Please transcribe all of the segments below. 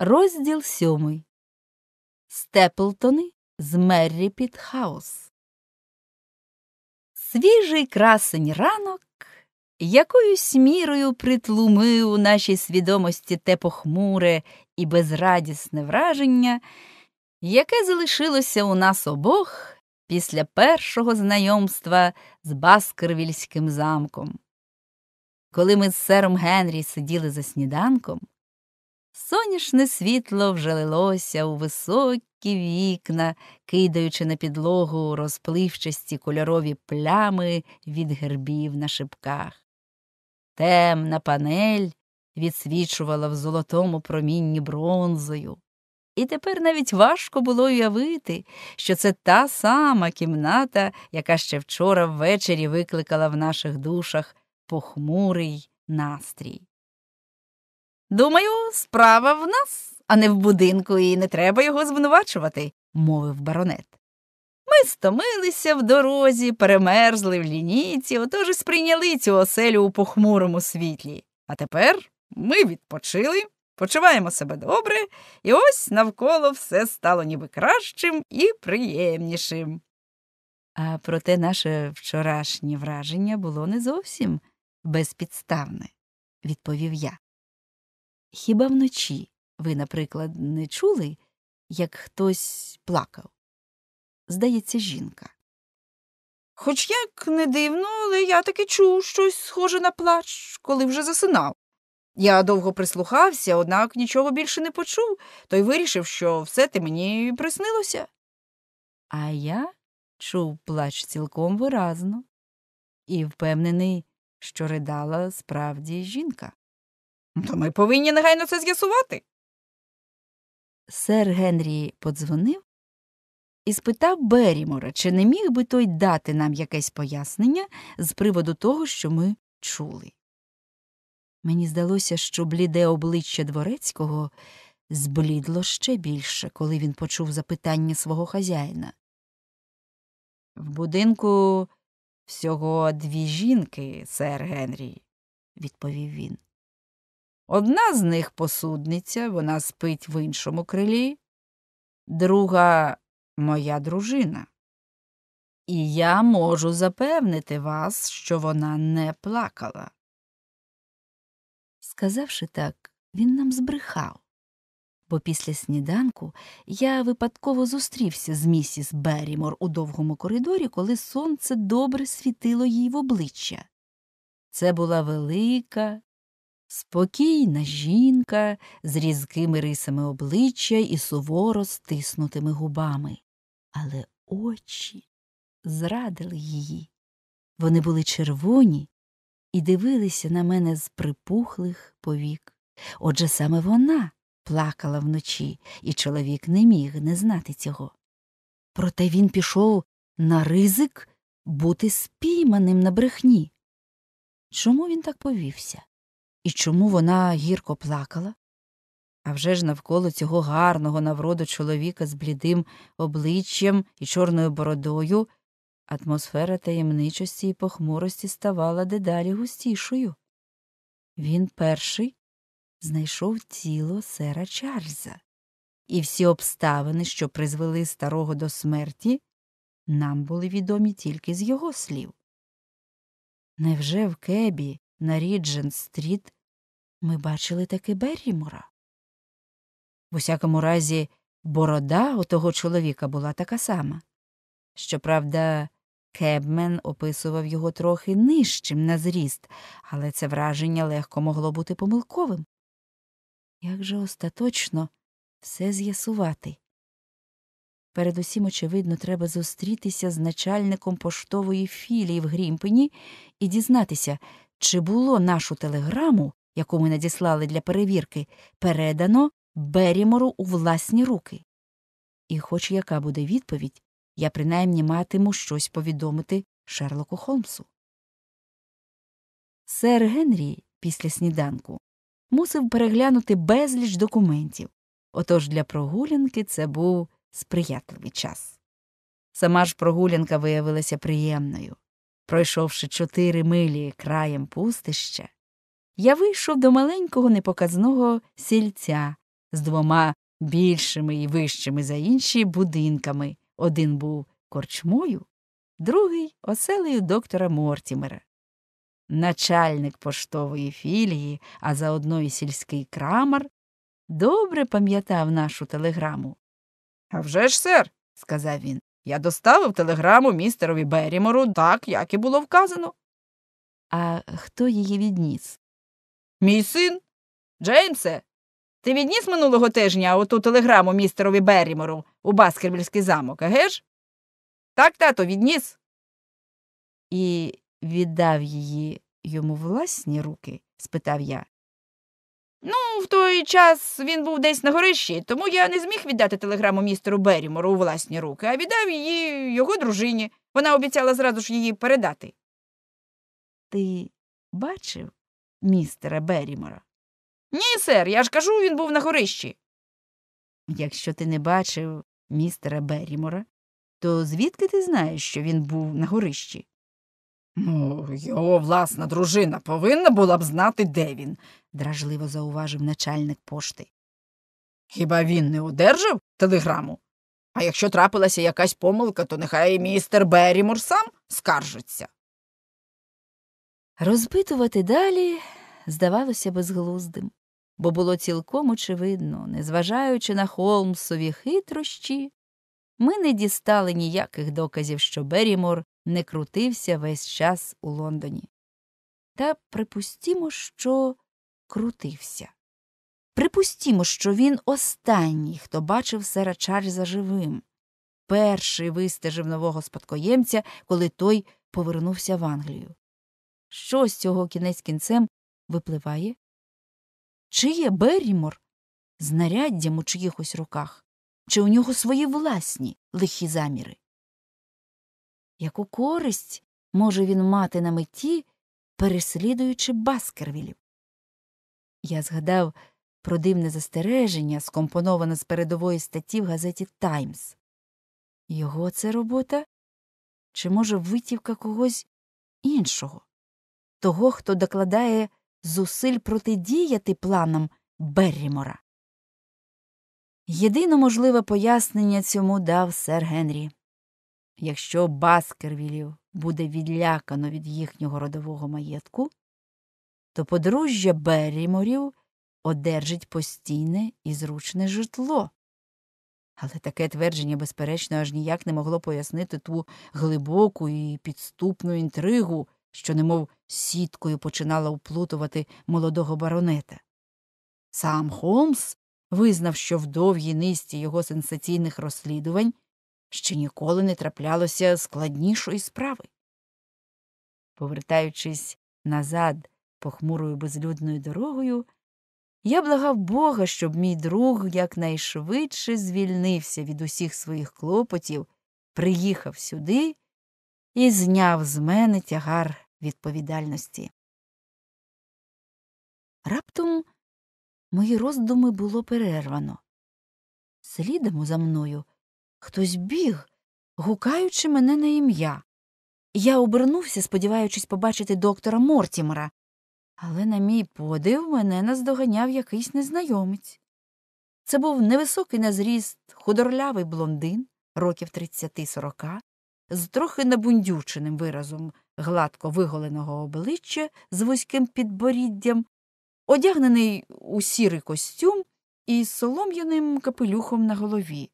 Розділ сьомий Степлтони з Мерріпіт Хаус. Свіжий красень ранок якоюсь мірою притлумив у нашій свідомості те похмуре і безрадісне враження, яке залишилося у нас обох після першого знайомства з Баскервільським замком. Коли ми з сером Генрі сиділи за сніданком. Соняшне світло вже лилося у високі вікна, кидаючи на підлогу розпливчасті кольорові плями від гербів на шипках. Темна панель відсвічувала в золотому промінні бронзою. І тепер навіть важко було уявити, що це та сама кімната, яка ще вчора ввечері викликала в наших душах похмурий настрій. Думаю, справа в нас, а не в будинку, і не треба його звинувачувати, мовив баронет. Ми стомилися в дорозі, перемерзли в лініці, отож і сприйняли цю оселю у похмурому світлі. А тепер ми відпочили, почуваємо себе добре, і ось навколо все стало ніби кращим і приємнішим. А проте наше вчорашнє враження було не зовсім безпідставне, відповів я. Хіба вночі ви, наприклад, не чули, як хтось плакав? Здається, жінка. Хоч як не дивно, але я таки чув щось схоже на плач, коли вже засинав. Я довго прислухався, однак нічого більше не почув, то й вирішив, що все те мені приснилося. А я чув плач цілком виразно і впевнений, що ридала справді жінка. То ну, ми повинні негайно це з'ясувати. Сер Генрі подзвонив і спитав Берімора, чи не міг би той дати нам якесь пояснення з приводу того, що ми чули. Мені здалося, що бліде обличчя дворецького зблідло ще більше, коли він почув запитання свого хазяїна. В будинку всього дві жінки, сер Генрі, відповів він. Одна з них посудниця, вона спить в іншому крилі, друга моя дружина. І я можу запевнити вас, що вона не плакала. Сказавши так, він нам збрехав, бо після сніданку я випадково зустрівся з місіс Берімор у довгому коридорі, коли сонце добре світило їй в обличчя. Це була велика, Спокійна жінка з різкими рисами обличчя і суворо стиснутими губами. Але очі зрадили її. Вони були червоні і дивилися на мене з припухлих повік. Отже саме вона плакала вночі, і чоловік не міг не знати цього. Проте він пішов на ризик бути спійманим на брехні. Чому він так повівся? і чому вона гірко плакала? А вже ж навколо цього гарного навроду чоловіка з блідим обличчям і чорною бородою атмосфера таємничості і похмурості ставала дедалі густішою. Він перший знайшов тіло сера Чарльза, і всі обставини, що призвели старого до смерті, нам були відомі тільки з його слів. Невже в кебі на Ріджент стріт ми бачили таки Беррімора. В усякому разі, борода у того чоловіка була така сама. Щоправда, Кебмен описував його трохи нижчим на зріст, але це враження легко могло бути помилковим. Як же остаточно все з'ясувати? Передусім, очевидно, треба зустрітися з начальником поштової філії в Грімпені і дізнатися, чи було нашу телеграму яку ми надіслали для перевірки, передано Берімору у власні руки. І хоч яка буде відповідь, я принаймні матиму щось повідомити Шерлоку Холмсу. Сер Генрі після сніданку мусив переглянути безліч документів, отож для прогулянки це був сприятливий час. Сама ж прогулянка виявилася приємною. Пройшовши чотири милі краєм пустища, я вийшов до маленького непоказного сільця з двома більшими і вищими за інші будинками. Один був корчмою, другий оселею доктора Мортімера. Начальник поштової філії, а заодно і сільський крамар, добре пам'ятав нашу телеграму. «А вже ж, сер, сказав він, я доставив телеграму містерові Берімору так, як і було вказано. А хто її відніс? Мій син? Джеймсе, ти відніс минулого тижня оту телеграму містерові Берімору у Баскервільський замок, еге ж? Так, тато, відніс. І віддав її йому власні руки? спитав я. Ну, в той час він був десь на горищі, тому я не зміг віддати телеграму містеру Берімору у власні руки, а віддав її його дружині. Вона обіцяла зразу ж її передати. Ти бачив, містера Берімора. Ні, сер, я ж кажу, він був на горищі. Якщо ти не бачив містера Берімора, то звідки ти знаєш, що він був на горищі? Ну, його власна дружина повинна була б знати, де він, дражливо зауважив начальник пошти. Хіба він не одержав телеграму? А якщо трапилася якась помилка, то нехай містер Берімор сам скаржиться. Розпитувати далі здавалося безглуздим, бо було цілком очевидно, незважаючи на Холмсові хитрощі, ми не дістали ніяких доказів, що Берімор не крутився весь час у Лондоні. Та припустімо, що крутився. Припустімо, що він останній, хто бачив сера Чарльза живим, перший вистежив нового спадкоємця, коли той повернувся в Англію. Що з цього кінець кінцем випливає? Чи є Беррімор знаряддям у чиїхось руках, чи у нього свої власні лихі заміри? Яку користь може він мати на меті, переслідуючи Баскервілів? Я згадав про дивне застереження, скомпоноване з передової статті в газеті Таймс. Його це робота? Чи може витівка когось іншого? того, хто докладає зусиль протидіяти планам Беррімора. Єдине можливе пояснення цьому дав сер Генрі якщо Баскервілів буде відлякано від їхнього родового маєтку, то подружжя Берріморів одержить постійне і зручне житло. Але таке твердження, безперечно, аж ніяк не могло пояснити ту глибоку і підступну інтригу, що немов сіткою починала уплутувати молодого баронета. Сам Холмс визнав, що в довгій низці його сенсаційних розслідувань ще ніколи не траплялося складнішої справи. Повертаючись назад похмурою безлюдною дорогою, я благав Бога, щоб мій друг якнайшвидше звільнився від усіх своїх клопотів, приїхав сюди і зняв з мене тягар відповідальності. Раптом мої роздуми було перервано. Слідом за мною хтось біг, гукаючи мене на ім'я. Я обернувся, сподіваючись побачити доктора Мортімера, але, на мій подив, мене наздоганяв якийсь незнайомець. Це був невисокий на зріст, худорлявий блондин, років 30-40, з трохи набундюченим виразом гладко виголеного обличчя з вузьким підборіддям, одягнений у сірий костюм і солом'яним капелюхом на голові.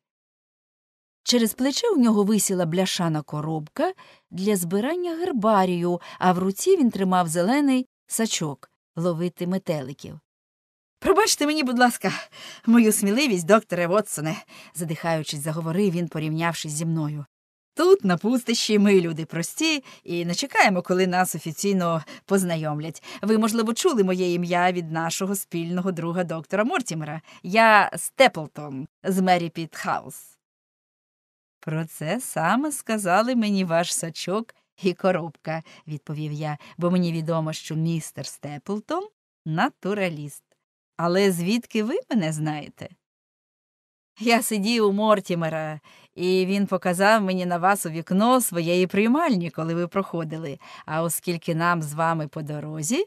Через плече у нього висіла бляшана коробка для збирання гербарію, а в руці він тримав зелений сачок ловити метеликів. Пробачте мені, будь ласка, мою сміливість, докторе Вотсоне, задихаючись, заговорив він, порівнявшись зі мною. Тут на пустощі ми люди прості і не чекаємо, коли нас офіційно познайомлять. Ви, можливо, чули моє ім'я від нашого спільного друга доктора Мортімера. Я Степлтон з Меріпіт Хаус. Про це саме сказали мені ваш сачок і коробка, відповів я, бо мені відомо, що містер Степлтон натураліст. Але звідки ви мене знаєте? Я сидів у Мортімера, і він показав мені на вас у вікно своєї приймальні, коли ви проходили. А оскільки нам з вами по дорозі,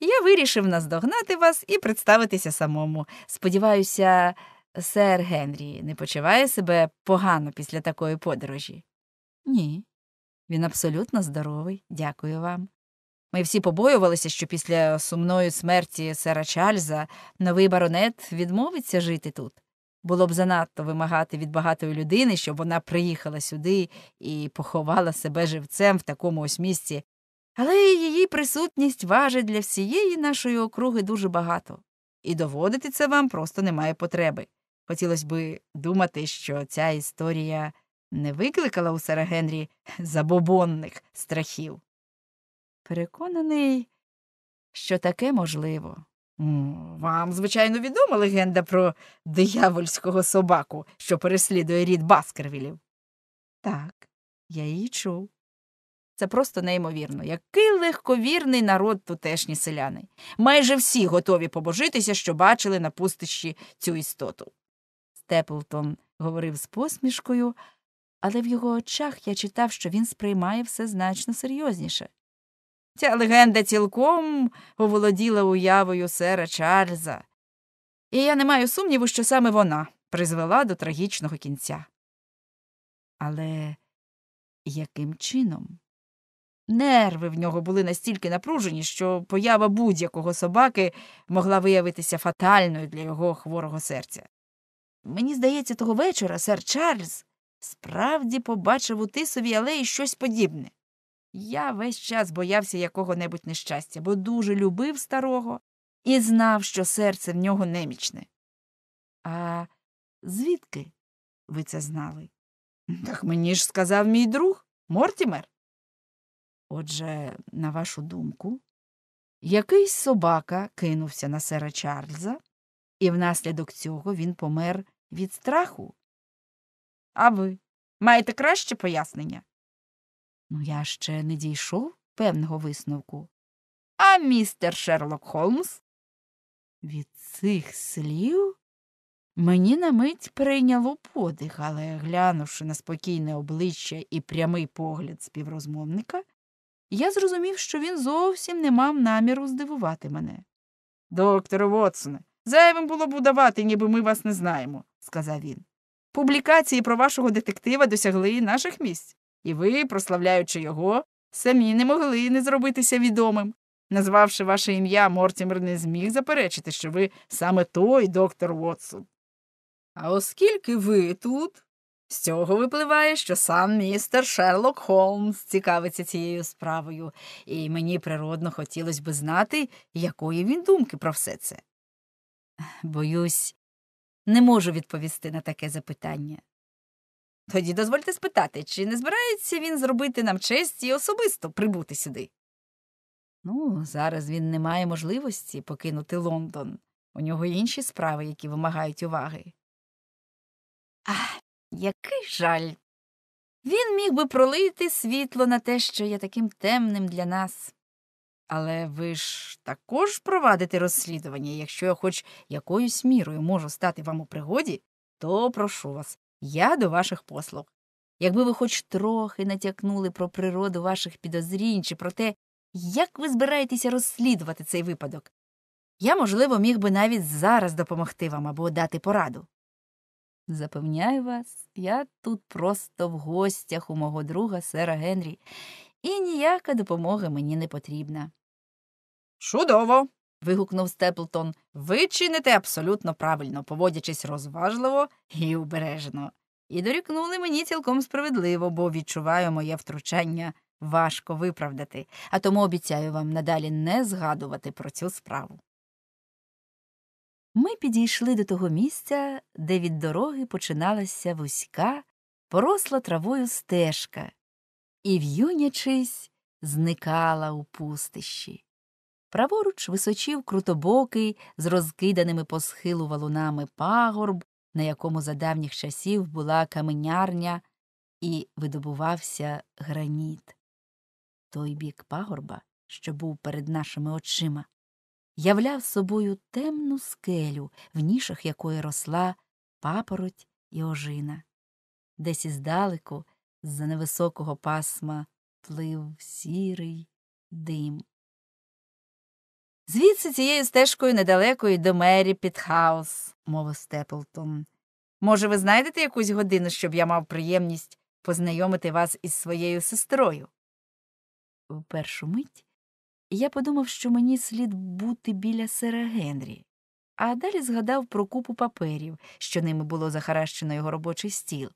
я вирішив наздогнати вас і представитися самому. Сподіваюся, сер Генрі не почуває себе погано після такої подорожі. Ні, він абсолютно здоровий, дякую вам. Ми всі побоювалися, що після сумної смерті сера Чарльза новий баронет відмовиться жити тут. Було б занадто вимагати від багатої людини, щоб вона приїхала сюди і поховала себе живцем в такому ось місці, але її присутність важить для всієї нашої округи дуже багато, і доводити це вам просто немає потреби. Хотілося б думати, що ця історія не викликала у Сара Генрі забобонних страхів. Переконаний, що таке можливо. Вам, звичайно, відома легенда про диявольського собаку, що переслідує рід Баскервілів. Так, я її чув. Це просто неймовірно, який легковірний народ тутешні селяни. Майже всі готові побожитися, що бачили на пустищі цю істоту. Степлтон говорив з посмішкою, але в його очах я читав, що він сприймає все значно серйозніше. Ця легенда цілком оволоділа уявою сера Чарльза. І я не маю сумніву, що саме вона призвела до трагічного кінця. Але яким чином? Нерви в нього були настільки напружені, що поява будь-якого собаки могла виявитися фатальною для його хворого серця. Мені здається, того вечора сер Чарльз справді побачив у тисовій алеї щось подібне. Я весь час боявся якого-небудь нещастя, бо дуже любив старого і знав, що серце в нього немічне. А звідки ви це знали? Так мені ж сказав мій друг Мортімер. Отже, на вашу думку, якийсь собака кинувся на сера Чарльза, і внаслідок цього він помер від страху. А ви маєте краще пояснення? Ну, я ще не дійшов певного висновку. А містер Шерлок Холмс? Від цих слів мені на мить прийняло подих, але глянувши на спокійне обличчя і прямий погляд співрозмовника, я зрозумів, що він зовсім не мав наміру здивувати мене. Докторе Вотсоне, зайвим було б удавати, ніби ми вас не знаємо, сказав він. Публікації про вашого детектива досягли наших місць. І ви, прославляючи його, самі не могли не зробитися відомим. Назвавши ваше ім'я, Мортімер не зміг заперечити, що ви саме той доктор Уотсон. А оскільки ви тут, з цього випливає, що сам містер Шерлок Холмс цікавиться цією справою, і мені природно хотілося б знати, якої він думки про все це. Боюсь, не можу відповісти на таке запитання. Тоді дозвольте спитати, чи не збирається він зробити нам честь і особисто прибути сюди? Ну, зараз він не має можливості покинути Лондон. У нього інші справи, які вимагають уваги. Ах, який жаль. Він міг би пролити світло на те, що є таким темним для нас. Але ви ж також провадите розслідування, якщо я хоч якоюсь мірою можу стати вам у пригоді, то прошу вас, я до ваших послуг. Якби ви хоч трохи натякнули про природу ваших підозрінь чи про те, як ви збираєтеся розслідувати цей випадок, я, можливо, міг би навіть зараз допомогти вам або дати пораду. Запевняю вас, я тут просто в гостях у мого друга сера Генрі, і ніяка допомога мені не потрібна. Чудово вигукнув Степлтон. Ви чините абсолютно правильно, поводячись розважливо і обережно. І дорікнули мені цілком справедливо, бо відчуваю моє втручання важко виправдати, а тому обіцяю вам надалі не згадувати про цю справу. Ми підійшли до того місця, де від дороги починалася вузька, поросла травою стежка, і, в'юнячись, зникала у пустищі. Праворуч височів крутобокий, з розкиданими по схилу валунами пагорб, на якому за давніх часів була каменярня і видобувався граніт. Той бік пагорба, що був перед нашими очима, являв собою темну скелю, в нішах якої росла папороть і ожина. Десь іздалеку, з за невисокого пасма, плив сірий дим. Звідси цією стежкою недалеко і до мері Пітхаус, мовив Степлтон. Може, ви знайдете якусь годину, щоб я мав приємність познайомити вас із своєю сестрою? В першу мить я подумав, що мені слід бути біля сера Генрі, а далі згадав про купу паперів, що ними було захаращено його робочий стіл.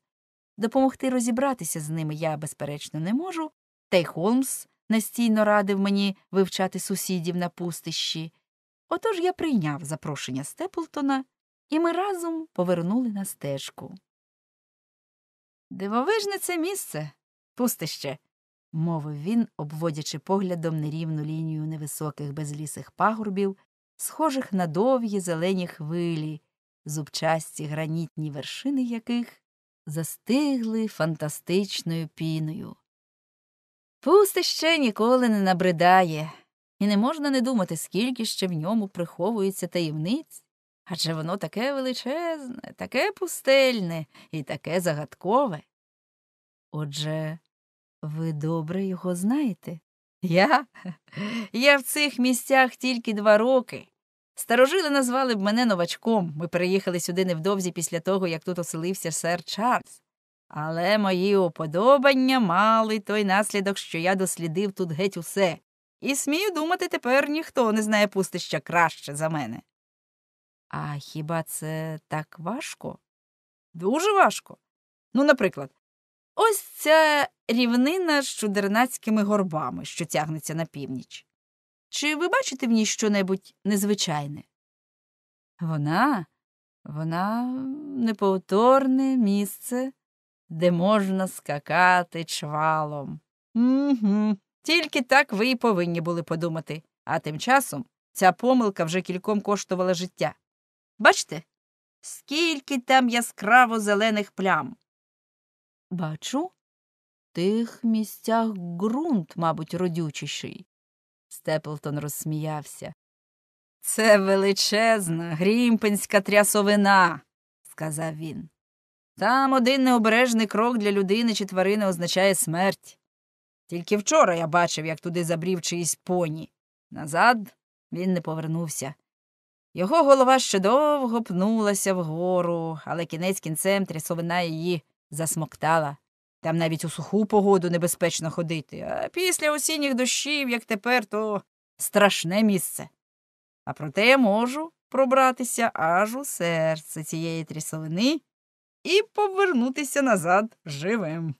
Допомогти розібратися з ними я, безперечно, не можу, та й Холмс настійно радив мені вивчати сусідів на пустищі. Отож я прийняв запрошення Степлтона, і ми разом повернули на стежку. Дивовижне це місце, пустище, мовив він, обводячи поглядом нерівну лінію невисоких безлісих пагорбів, схожих на довгі зелені хвилі, зубчасті гранітні вершини яких застигли фантастичною піною. Пустище ніколи не набридає, і не можна не думати, скільки ще в ньому приховується таємниць, адже воно таке величезне, таке пустельне і таке загадкове. Отже, ви добре його знаєте? Я? Я в цих місцях тільки два роки. Старожили назвали б мене новачком. Ми переїхали сюди невдовзі після того, як тут оселився сер Чарльз. Але мої уподобання мали той наслідок, що я дослідив тут геть усе, і смію думати, тепер ніхто не знає пустища краще за мене. А хіба це так важко? Дуже важко. Ну, наприклад, ось ця рівнина з чудернацькими горбами, що тягнеться на північ. Чи ви бачите в ній щонебудь незвичайне? Вона, вона неповторне місце де можна скакати чвалом. Угу. Тільки так ви і повинні були подумати, а тим часом ця помилка вже кільком коштувала життя. Бачите, скільки там яскраво зелених плям. Бачу, в тих місцях ґрунт, мабуть, родючіший. Степлтон розсміявся. Це величезна грімпенська трясовина, сказав він. Там один необережний крок для людини чи тварини означає смерть. Тільки вчора я бачив, як туди забрів чиїсь поні. Назад він не повернувся. Його голова ще довго пнулася вгору, але кінець кінцем трясовина її засмоктала. Там навіть у суху погоду небезпечно ходити, а після осінніх дощів, як тепер, то страшне місце. А проте я можу пробратися аж у серце цієї трясовини і повернутися назад живим.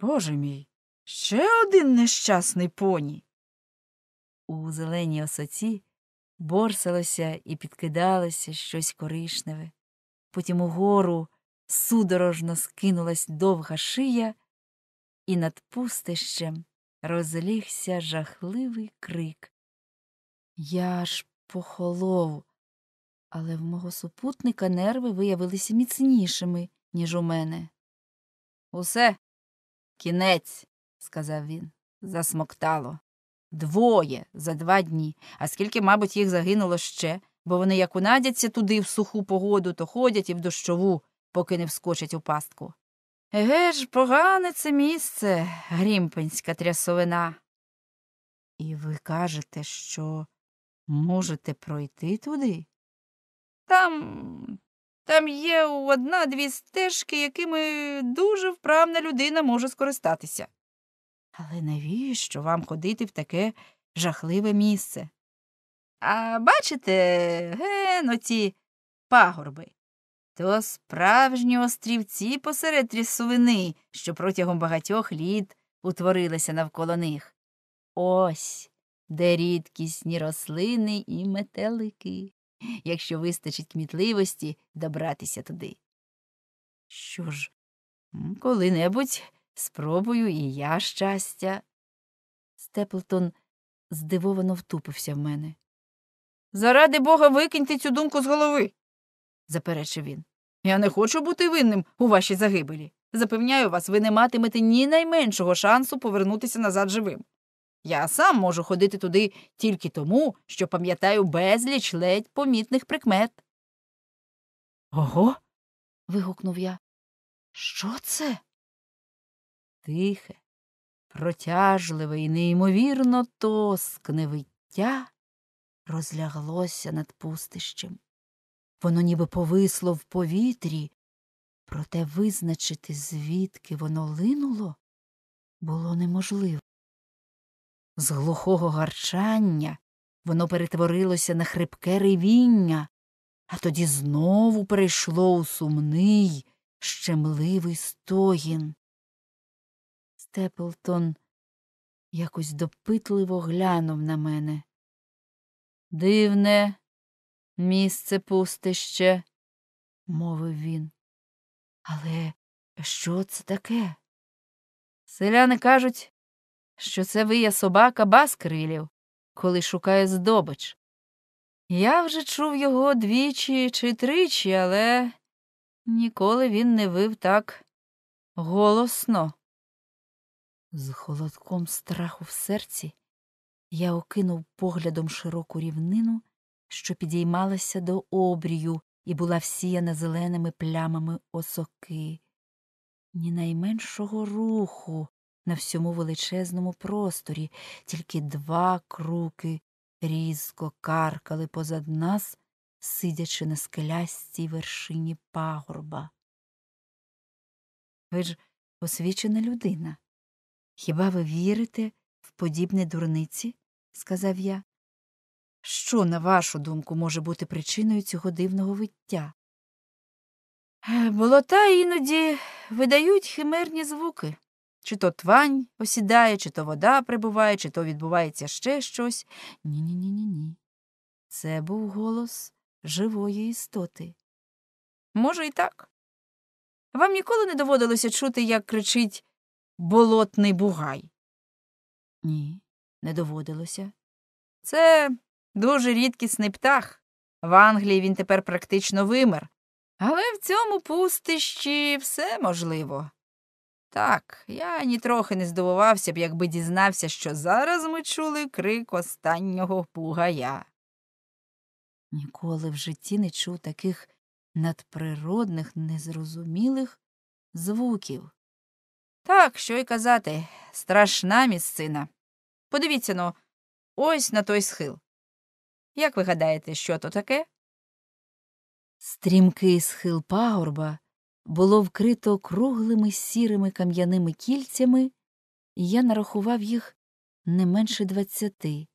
Боже мій, ще один нещасний поні. У зеленій осоці борсалося і підкидалося щось коришневе. Потім угору судорожно скинулась довга шия, і над пустищем розлігся жахливий крик. Я ж похолов, але в мого супутника нерви виявилися міцнішими, ніж у мене. Усе кінець, сказав він, засмоктало. Двоє за два дні, а скільки, мабуть, їх загинуло ще, бо вони як унадяться туди в суху погоду, то ходять і в дощову, поки не вскочать у пастку. Еге ж, погане це місце, грімпенська трясовина. І ви кажете, що можете пройти туди? Там там є одна-дві стежки, якими дуже вправна людина може скористатися. Але навіщо вам ходити в таке жахливе місце? А бачите, ген оці пагорби. То справжні острівці посеред рісовини, що протягом багатьох літ утворилися навколо них. Ось де рідкісні рослини і метелики якщо вистачить кмітливості добратися туди. Що ж, коли-небудь спробую і я щастя. Степлтон здивовано втупився в мене. Заради бога, викиньте цю думку з голови, заперечив він. Я не хочу бути винним у вашій загибелі. Запевняю вас, ви не матимете ні найменшого шансу повернутися назад живим. Я сам можу ходити туди тільки тому, що пам'ятаю безліч ледь помітних прикмет. Ого. вигукнув я. Що це? Тихе, протяжливе і неймовірно тоскне виття розляглося над пустищем. Воно ніби повисло в повітрі, проте визначити, звідки воно линуло, було неможливо. З глухого гарчання воно перетворилося на хрипке ревіння, а тоді знову перейшло у сумний, щемливий стогін. Степлтон якось допитливо глянув на мене. Дивне місце пустище, мовив він. Але що це таке? Селяни кажуть, що це виє собака Баскервілів, коли шукає здобич. Я вже чув його двічі чи тричі, але ніколи він не вив так голосно. З холодком страху в серці я окинув поглядом широку рівнину, що підіймалася до обрію і була всіяна зеленими плямами осоки. Ні найменшого руху на всьому величезному просторі, тільки два круки різко каркали позад нас, сидячи на скелястій вершині пагорба. Ви ж освічена людина. Хіба ви вірите в подібні дурниці? сказав я. Що, на вашу думку, може бути причиною цього дивного виття? Е, Болота іноді видають химерні звуки, чи то твань осідає, чи то вода прибуває, чи то відбувається ще щось. Ні-ні. ні ні ні Це був голос живої істоти. Може, і так. Вам ніколи не доводилося чути, як кричить болотний бугай? Ні, не доводилося. Це дуже рідкісний птах. В Англії він тепер практично вимер. Але в цьому пустищі все можливо. Так, я нітрохи не здивувався б, якби дізнався, що зараз ми чули крик останнього пугая. Ніколи в житті не чув таких надприродних, незрозумілих звуків. Так, що й казати, страшна місцина. Подивіться но, ну, ось на той схил. Як ви гадаєте, що то таке? Стрімкий схил пагорба було вкрито круглими сірими кам'яними кільцями, і я нарахував їх не менше двадцяти.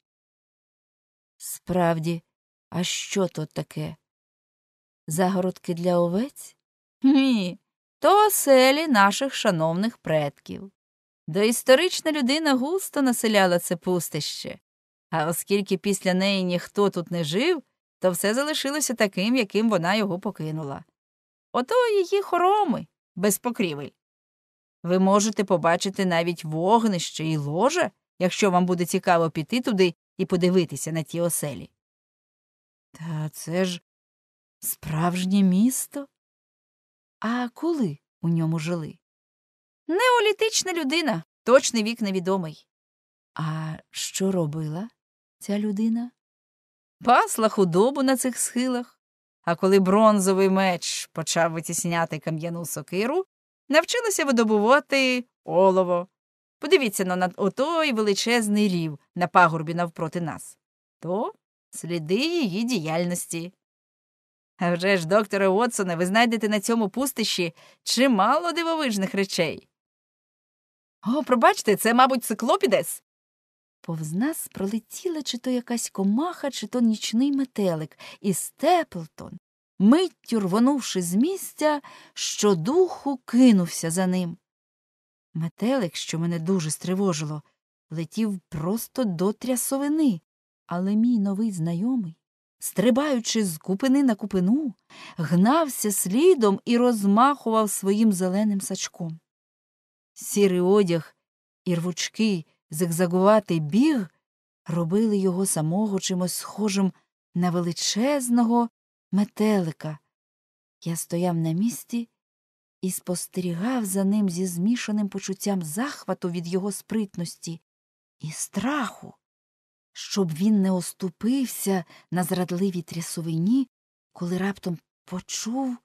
Справді, а що то таке? Загородки для овець? Ні, то оселі наших шановних предків. Доісторична людина густо населяла це пустище, а оскільки після неї ніхто тут не жив, то все залишилося таким, яким вона його покинула. Ото її хороми без покрівель. Ви можете побачити навіть вогнище і ложа, якщо вам буде цікаво піти туди і подивитися на ті оселі. Та це ж справжнє місто. А коли у ньому жили? Неолітична людина, точний вік невідомий. А що робила ця людина? Пасла худобу на цих схилах. А коли бронзовий меч почав витісняти кам'яну сокиру, навчилася видобувати олово. Подивіться на отой величезний рів на пагорбі навпроти нас. То сліди її діяльності. А вже ж, докторе Уотсоне, ви знайдете на цьому пустищі чимало дивовижних речей. О, пробачте, це, мабуть, циклопідес. Повз нас пролетіла чи то якась комаха, чи то нічний метелик, і Степлтон, миттю рвонувши з місця, щодуху кинувся за ним. Метелик, що мене дуже стривожило, летів просто до трясовини, але мій новий знайомий, стрибаючи з купини на купину, гнався слідом і розмахував своїм зеленим сачком. Сірий одяг і рвучки зигзагуватий біг робили його самого чимось схожим на величезного метелика. Я стояв на місці і спостерігав за ним зі змішаним почуттям захвату від його спритності і страху, щоб він не оступився на зрадливій трясовині, коли раптом почув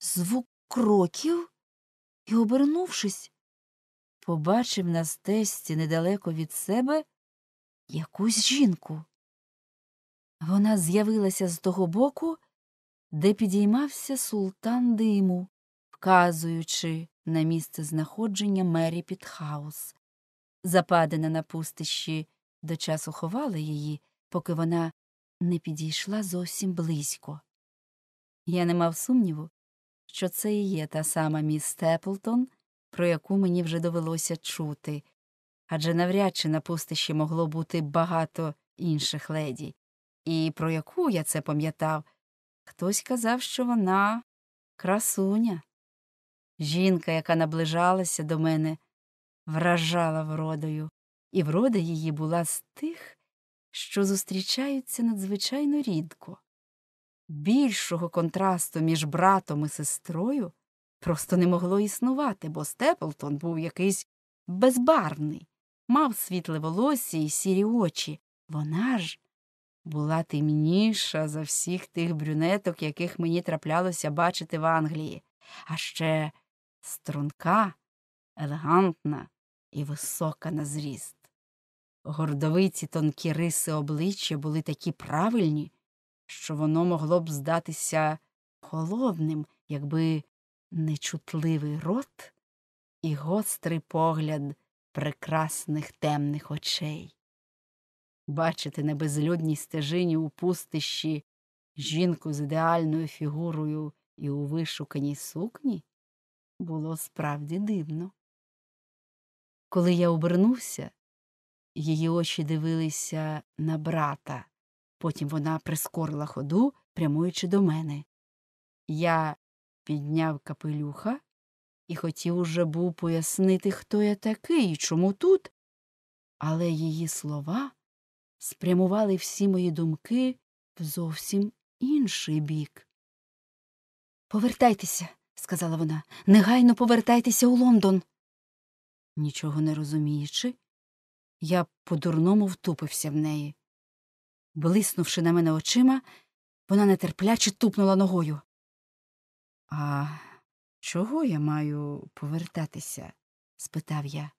звук кроків і, обернувшись, побачив на стежці недалеко від себе якусь жінку. Вона з'явилася з того боку, де підіймався султан диму, вказуючи на місце знаходження Мері Пітхаус. Западина на пустищі до часу ховала її, поки вона не підійшла зовсім близько. Я не мав сумніву, що це і є та сама міс Степлтон, про яку мені вже довелося чути, адже навряд чи на пустищі могло бути багато інших леді, і про яку я це пам'ятав, хтось казав, що вона красуня. Жінка, яка наближалася до мене, вражала вродою, і врода її була з тих, що зустрічаються надзвичайно рідко. Більшого контрасту між братом і сестрою просто не могло існувати, бо Степлтон був якийсь безбарвний, мав світле волосся і сірі очі. Вона ж була темніша за всіх тих брюнеток, яких мені траплялося бачити в Англії, а ще струнка, елегантна і висока на зріст. Гордовиці тонкі риси обличчя були такі правильні, що воно могло б здатися холодним, якби нечутливий рот і гострий погляд прекрасних темних очей. Бачити на безлюдній стежині у пустищі жінку з ідеальною фігурою і у вишуканій сукні було справді дивно. Коли я обернувся, її очі дивилися на брата, потім вона прискорила ходу, прямуючи до мене. Я підняв капелюха і хотів уже був пояснити, хто я такий і чому тут, але її слова спрямували всі мої думки в зовсім інший бік. Повертайтеся, сказала вона, негайно повертайтеся у Лондон. Нічого не розуміючи, я по дурному втупився в неї. Блиснувши на мене очима, вона нетерпляче тупнула ногою. А чого я маю повертатися? спитав я.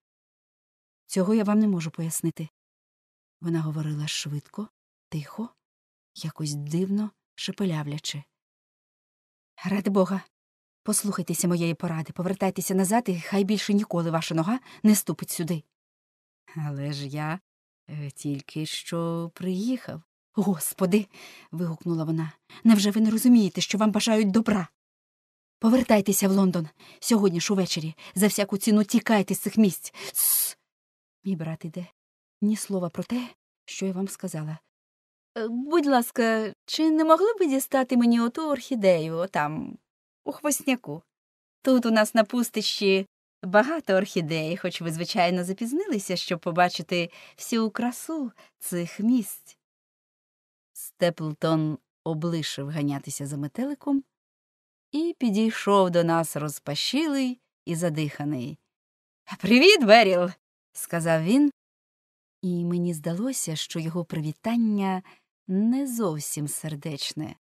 Цього я вам не можу пояснити. Вона говорила швидко, тихо, якось дивно шепелявлячи. Ради Бога, послухайтеся моєї поради, повертайтеся назад, і хай більше ніколи ваша нога не ступить сюди. Але ж я е, тільки що приїхав. Господи. вигукнула вона. Невже ви не розумієте, що вам бажають добра? Повертайтеся в Лондон сьогодні ж увечері. За всяку ціну тікайте з цих місць. Сс. Мій брат іде. Ні слова про те, що я вам сказала. Е, будь ласка, чи не могли б дістати мені оту орхідею отам, у хвостняку? Тут у нас на пустищі багато орхідей, хоч ви, звичайно, запізнилися, щоб побачити всю красу цих місць. Степлтон облишив ганятися за метеликом і підійшов до нас розпашілий і задиханий. Привіт, Беріл, сказав він, і мені здалося, що його привітання не зовсім сердечне.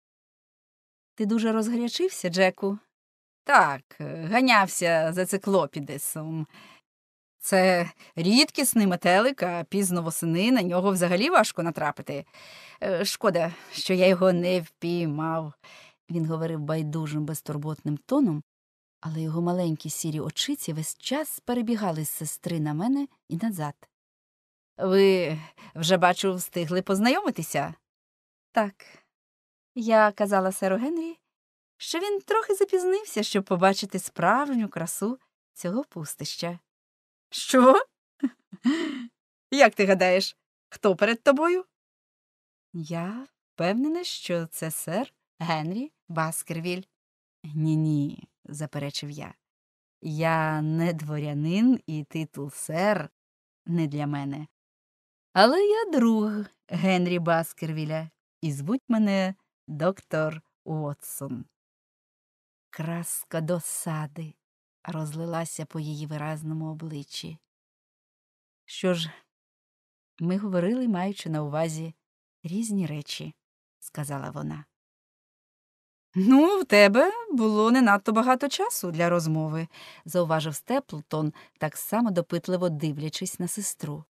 Ти дуже розгрячився, Джеку? Так, ганявся за циклопідесом. Це рідкісний метелик, а пізно восени на нього взагалі важко натрапити. Е, шкода, що я його не впіймав. Він говорив байдужим, безтурботним тоном, але його маленькі сірі очиці весь час перебігали з сестри на мене і назад. Ви вже, бачу, встигли познайомитися? Так. Я казала серу Генрі, що він трохи запізнився, щоб побачити справжню красу цього пустища. Що? Як ти гадаєш, хто перед тобою? Я впевнена, що це сер Генрі Баскервіль. Ні, ні, заперечив я. Я не дворянин і титул сер не для мене. Але я друг Генрі Баскервіля, і звуть мене доктор Уотсон. Краска досади розлилася по її виразному обличчі. Що ж, ми говорили, маючи на увазі різні речі, сказала вона. Ну, в тебе було не надто багато часу для розмови, зауважив Степлтон, так само допитливо дивлячись на сестру.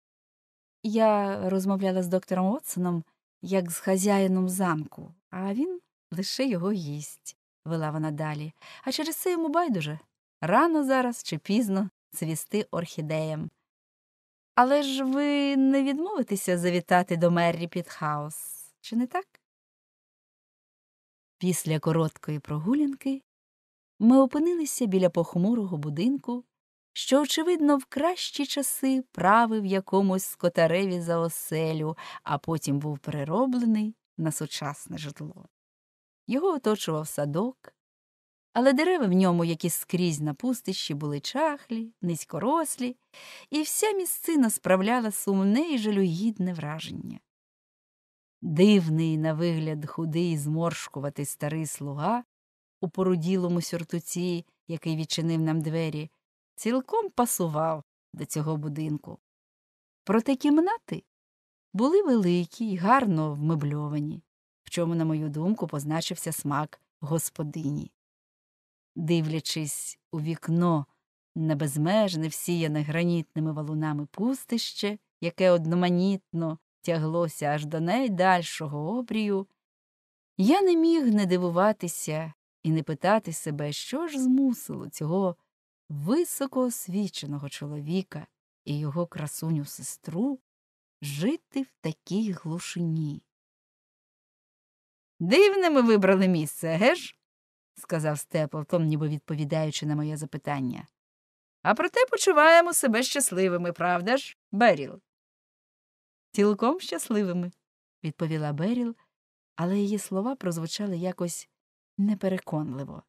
Я розмовляла з доктором Отсоном як з хазяїном замку, а він лише його їсть, вела вона далі, а через це йому байдуже рано зараз чи пізно цвісти орхідеям. Але ж ви не відмовитеся завітати до Меррі Пітхаус, чи не так? Після короткої прогулянки ми опинилися біля похмурого будинку, що, очевидно, в кращі часи правив якомусь скотареві за оселю, а потім був перероблений на сучасне житло. Його оточував садок, але дерева в ньому, які скрізь на пустищі, були чахлі, низькорослі, і вся місцина справляла сумне і жалюгідне враження. Дивний, на вигляд худий, зморшкуватий старий слуга у поруділому сюртуці, який відчинив нам двері, цілком пасував до цього будинку. Проте кімнати були великі й гарно вмебльовані, в чому, на мою думку, позначився смак господині. Дивлячись у вікно на безмежне всіяне гранітними валунами пустище, яке одноманітно тяглося аж до найдальшого обрію, я не міг не дивуватися і не питати себе, що ж змусило цього високоосвіченого чоловіка і його красуню сестру жити в такій глушині. Дивне ми вибрали місце, ге ж? сказав Степлтон, ніби відповідаючи на моє запитання. А проте почуваємо себе щасливими, правда ж, Беріл? Цілком щасливими, відповіла Беріл, але її слова прозвучали якось непереконливо.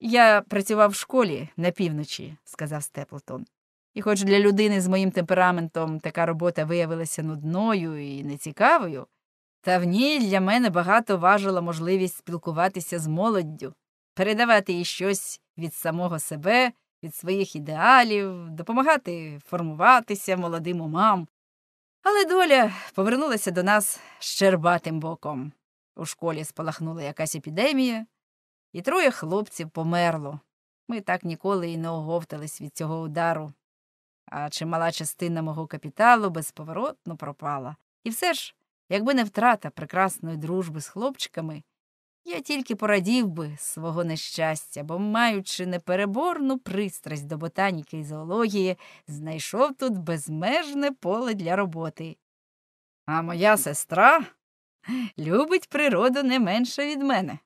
Я працював в школі на півночі, сказав Степлтон. І хоч для людини з моїм темпераментом така робота виявилася нудною і нецікавою, та в ній для мене багато важила можливість спілкуватися з молоддю, передавати їй щось від самого себе, від своїх ідеалів, допомагати формуватися молодим умам. Але доля повернулася до нас щербатим боком. У школі спалахнула якась епідемія, і троє хлопців померло. Ми так ніколи і не оговтались від цього удару. А чимала частина мого капіталу безповоротно пропала. І все ж, якби не втрата прекрасної дружби з хлопчиками, я тільки порадів би свого нещастя, бо, маючи непереборну пристрасть до ботаніки і зоології, знайшов тут безмежне поле для роботи. А моя сестра любить природу не менше від мене.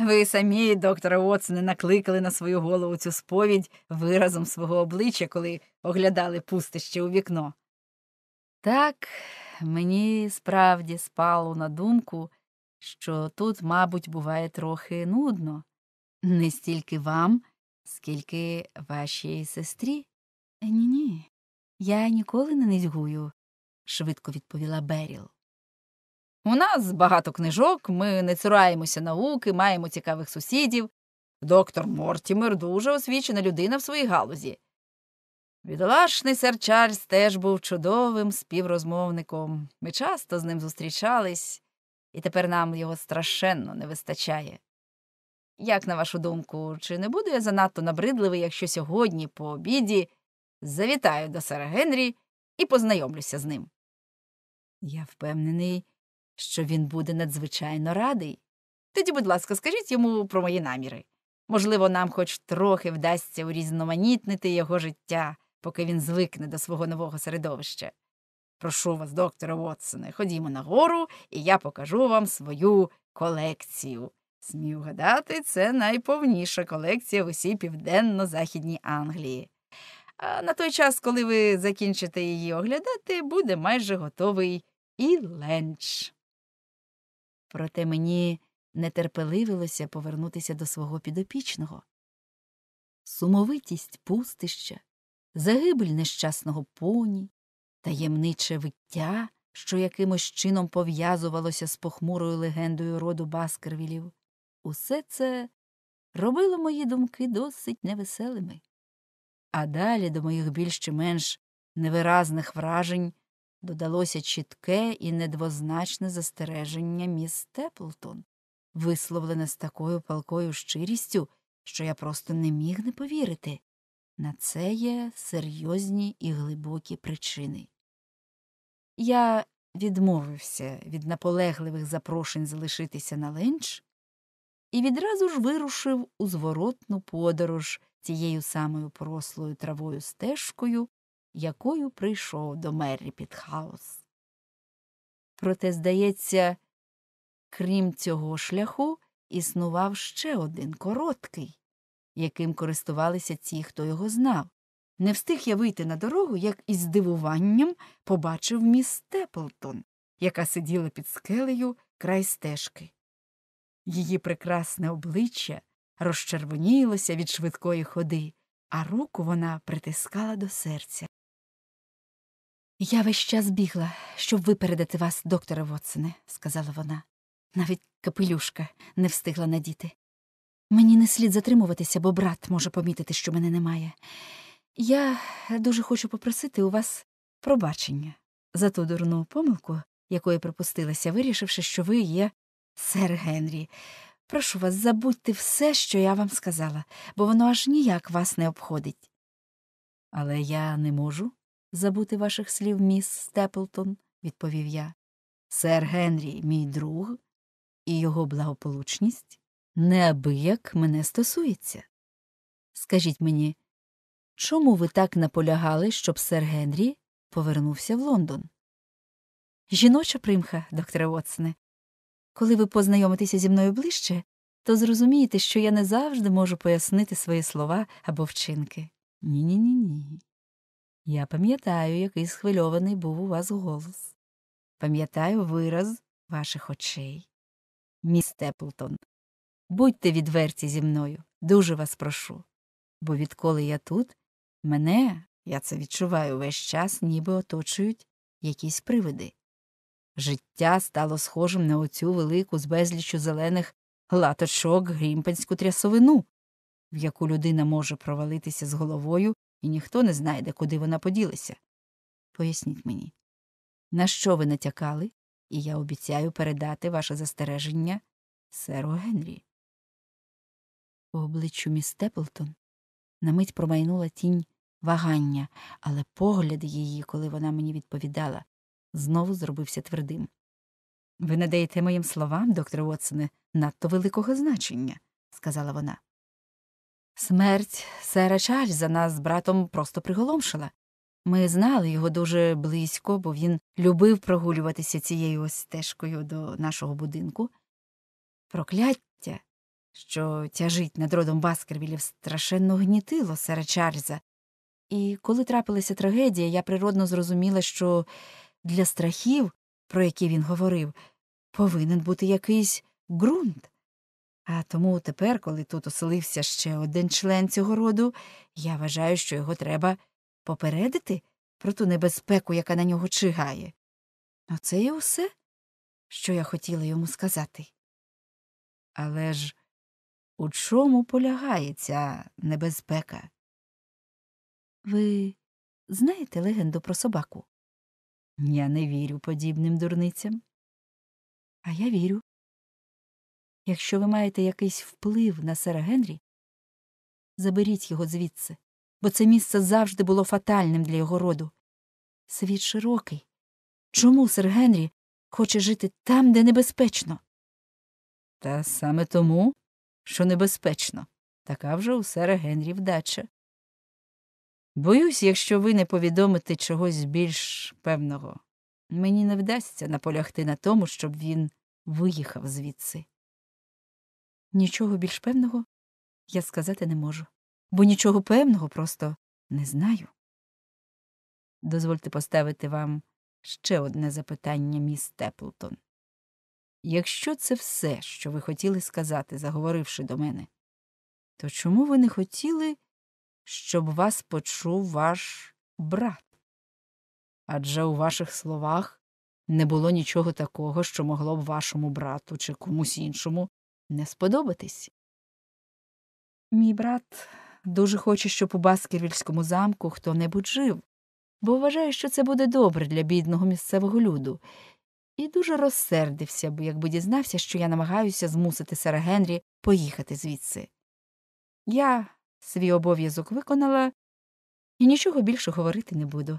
Ви самі, доктора Уотсоне, накликали на свою голову цю сповідь виразом свого обличчя, коли оглядали пустище у вікно. Так мені справді спало на думку що тут, мабуть, буває трохи нудно, не стільки вам, скільки вашій сестрі. Ні, ні, я ніколи не низьгую, швидко відповіла Беріл. У нас багато книжок, ми не цураємося науки, маємо цікавих сусідів. Доктор Мортімер дуже освічена людина в своїй галузі. Бідолашний сер Чарльз теж був чудовим співрозмовником. Ми часто з ним зустрічались і тепер нам його страшенно не вистачає. Як, на вашу думку, чи не буду я занадто набридливий, якщо сьогодні, по обіді, завітаю до Сера Генрі і познайомлюся з ним? Я впевнений, що він буде надзвичайно радий. Тоді, будь ласка, скажіть йому про мої наміри. Можливо, нам хоч трохи вдасться урізноманітнити його життя, поки він звикне до свого нового середовища. Прошу вас, докторе Вотсоне, ходімо нагору, і я покажу вам свою колекцію. Смію гадати, це найповніша колекція в усій південно-західній Англії. А на той час, коли ви закінчите її оглядати, буде майже готовий і ленч. Проте мені нетерпеливилося повернутися до свого підопічного. Сумовитість пустища, загибель нещасного поні, Таємниче виття, що якимось чином пов'язувалося з похмурою легендою роду Баскервілів, усе це робило мої думки досить невеселими. А далі до моїх більш чи менш невиразних вражень додалося чітке і недвозначне застереження міс Теплтон, висловлене з такою палкою щирістю, що я просто не міг не повірити. На це є серйозні і глибокі причини. Я відмовився від наполегливих запрошень залишитися на ленч і відразу ж вирушив у зворотну подорож цією самою порослою травою стежкою, якою прийшов до Меррі Пітхаус. Проте, здається, крім цього шляху, існував ще один короткий, яким користувалися ті, хто його знав. Не встиг я вийти на дорогу, як із здивуванням побачив міс Степлтон, яка сиділа під скелею край стежки. Її прекрасне обличчя розчервонілося від швидкої ходи, а руку вона притискала до серця. Я весь час бігла, щоб випередити вас, докторе Вотсене, сказала вона. Навіть капелюшка не встигла надіти. Мені не слід затримуватися, бо брат може помітити, що мене немає. Я дуже хочу попросити у вас пробачення за ту дурну помилку, якої припустилася, вирішивши, що ви є сер Генрі. Прошу вас, забудьте все, що я вам сказала, бо воно аж ніяк вас не обходить. Але я не можу забути ваших слів, міс Степлтон, відповів я. Сер Генрі, мій друг, і його благополучність неабияк мене стосується. Скажіть мені, Чому ви так наполягали, щоб сер Генрі повернувся в Лондон? Жіноча примха, докторе Вотсне. Коли ви познайомитеся зі мною ближче, то зрозумієте, що я не завжди можу пояснити свої слова або вчинки. Ні, ні, ні, ні. Я пам'ятаю, який схвильований був у вас голос. Пам'ятаю вираз ваших очей. Міс Теплтон, будьте відверті зі мною, дуже вас прошу, бо відколи я тут, Мене, я це відчуваю весь час, ніби оточують якісь привиди. Життя стало схожим на оцю велику з безлічу зелених латочок грімпанську трясовину, в яку людина може провалитися з головою, і ніхто не знайде, куди вона поділася. Поясніть мені, на що ви натякали, і я обіцяю передати ваше застереження серу Генрі. По обличчю міс Теплтон на мить промайнула тінь вагання, але погляд її, коли вона мені відповідала, знову зробився твердим. Ви надаєте моїм словам, доктор Уотсоне, надто великого значення, сказала вона. Смерть сера Чарльза нас з братом просто приголомшила. Ми знали його дуже близько, бо він любив прогулюватися цією ось стежкою до нашого будинку. Прокляття, що тяжить над родом Баскервілів, страшенно гнітило сера Чарльза, і коли трапилася трагедія, я природно зрозуміла, що для страхів, про які він говорив, повинен бути якийсь ґрунт. А тому тепер, коли тут оселився ще один член цього роду, я вважаю, що його треба попередити про ту небезпеку, яка на нього чигає. Оце і усе, що я хотіла йому сказати. Але ж у чому полягає ця небезпека? Ви знаєте легенду про собаку? Я не вірю подібним дурницям. А я вірю. Якщо ви маєте якийсь вплив на сера Генрі, заберіть його звідси, бо це місце завжди було фатальним для його роду. Світ широкий. Чому сер Генрі хоче жити там, де небезпечно? Та саме тому, що небезпечно, така вже у сера Генрі вдача. Боюсь, якщо ви не повідомите чогось більш певного, мені не вдасться наполягти на тому, щоб він виїхав звідси. Нічого більш певного я сказати не можу, бо нічого певного просто не знаю. Дозвольте поставити вам ще одне запитання, міс Теплтон. Якщо це все, що ви хотіли сказати, заговоривши до мене, то чому ви не хотіли щоб вас почув ваш брат. Адже у ваших словах не було нічого такого, що могло б вашому брату чи комусь іншому не сподобатись. Мій брат дуже хоче, щоб у Баскервільському замку хто небудь жив, бо вважає, що це буде добре для бідного місцевого люду, і дуже розсердився б, якби дізнався, що я намагаюся змусити сера Генрі поїхати звідси. Я Свій обов'язок виконала і нічого більше говорити не буду.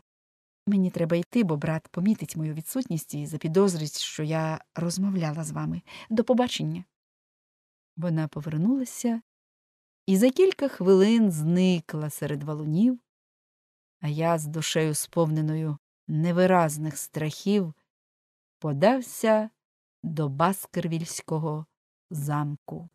Мені треба йти, бо брат помітить мою відсутність і запідозрить, що я розмовляла з вами. До побачення. Вона повернулася і за кілька хвилин зникла серед валунів, а я з душею сповненою невиразних страхів подався до Баскервільського замку.